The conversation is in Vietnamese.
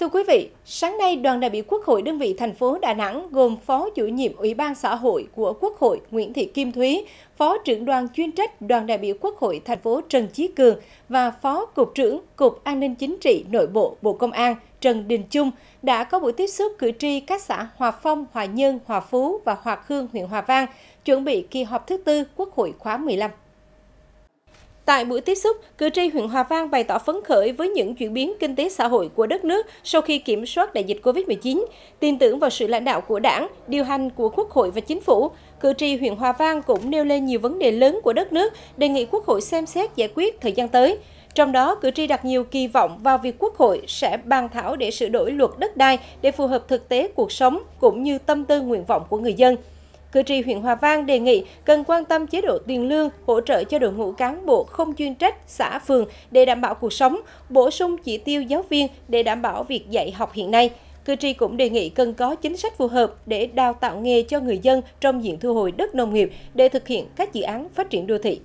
Thưa quý vị, sáng nay đoàn đại biểu Quốc hội đơn vị thành phố Đà Nẵng gồm Phó chủ nhiệm Ủy ban xã hội của Quốc hội Nguyễn Thị Kim Thúy, Phó trưởng đoàn chuyên trách đoàn đại biểu Quốc hội thành phố Trần Chí Cường và Phó Cục trưởng Cục An ninh Chính trị Nội bộ Bộ Công an Trần Đình Chung đã có buổi tiếp xúc cử tri các xã Hòa Phong, Hòa Nhân, Hòa Phú và Hòa Khương, huyện Hòa Vang, chuẩn bị kỳ họp thứ tư Quốc hội khóa 15. Tại buổi tiếp xúc, cử tri huyện Hòa Vang bày tỏ phấn khởi với những chuyển biến kinh tế xã hội của đất nước sau khi kiểm soát đại dịch COVID-19, tin tưởng vào sự lãnh đạo của Đảng, điều hành của Quốc hội và chính phủ. Cử tri huyện Hòa Vang cũng nêu lên nhiều vấn đề lớn của đất nước, đề nghị Quốc hội xem xét giải quyết thời gian tới. Trong đó, cử tri đặt nhiều kỳ vọng vào việc Quốc hội sẽ bàn thảo để sửa đổi luật đất đai để phù hợp thực tế cuộc sống cũng như tâm tư nguyện vọng của người dân cử tri huyện Hòa Vang đề nghị cần quan tâm chế độ tiền lương, hỗ trợ cho đội ngũ cán bộ không chuyên trách xã phường để đảm bảo cuộc sống, bổ sung chỉ tiêu giáo viên để đảm bảo việc dạy học hiện nay. Cử tri cũng đề nghị cần có chính sách phù hợp để đào tạo nghề cho người dân trong diện thu hồi đất nông nghiệp để thực hiện các dự án phát triển đô thị.